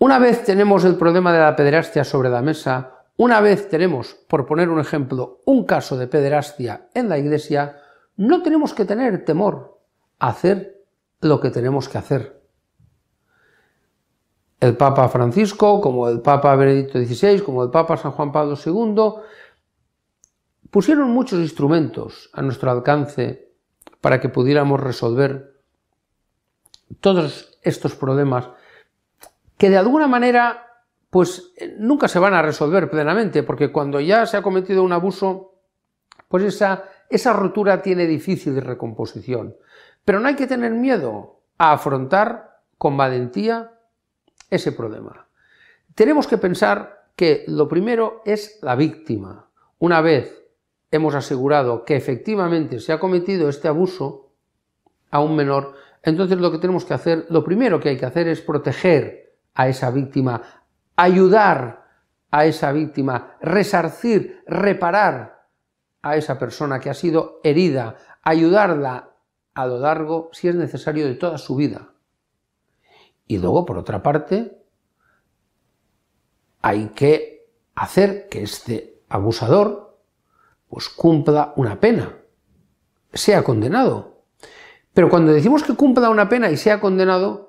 Una vez tenemos el problema de la pederastia sobre la mesa, una vez tenemos, por poner un ejemplo, un caso de pederastia en la iglesia, no tenemos que tener temor a hacer lo que tenemos que hacer. El Papa Francisco, como el Papa Benedicto XVI, como el Papa San Juan Pablo II, pusieron muchos instrumentos a nuestro alcance para que pudiéramos resolver todos estos problemas que de alguna manera pues eh, nunca se van a resolver plenamente, porque cuando ya se ha cometido un abuso, pues esa, esa ruptura tiene difícil recomposición. Pero no hay que tener miedo a afrontar con valentía ese problema. Tenemos que pensar que lo primero es la víctima. Una vez hemos asegurado que efectivamente se ha cometido este abuso a un menor, entonces lo que tenemos que hacer, lo primero que hay que hacer es proteger a esa víctima, ayudar a esa víctima, resarcir, reparar a esa persona que ha sido herida, ayudarla a lo largo, si es necesario, de toda su vida. Y luego, por otra parte, hay que hacer que este abusador pues cumpla una pena, sea condenado. Pero cuando decimos que cumpla una pena y sea condenado,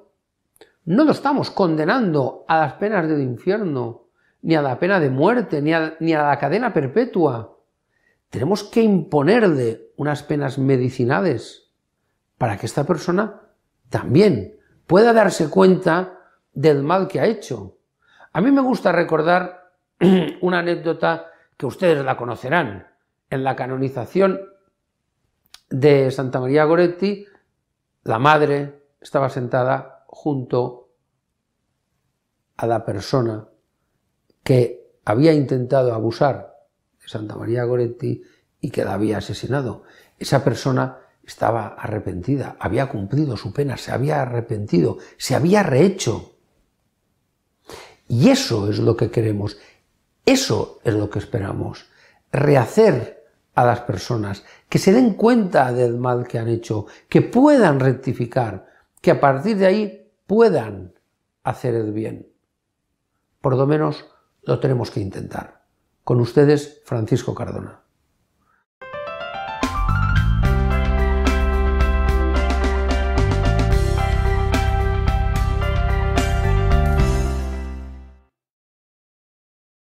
no lo estamos condenando a las penas del infierno, ni a la pena de muerte, ni a, la cadena perpetua. Tenemos que imponerle unas penas medicinales para que esta persona también pueda darse cuenta del mal que ha hecho. A mí me gusta recordar una anécdota que ustedes la conocerán. En la canonización de Santa María Goretti, la madre estaba sentada junto a la persona que había intentado abusar de Santa María Goretti y que la había asesinado. Esa persona estaba arrepentida, había cumplido su pena, se había arrepentido, se había rehecho. Y eso es lo que queremos, eso es lo que esperamos, rehacer a las personas, que se den cuenta del mal que han hecho, que puedan rectificar, que a partir de ahí puedan hacer el bien. Por lo menos lo tenemos que intentar. Con ustedes, Francisco Cardona.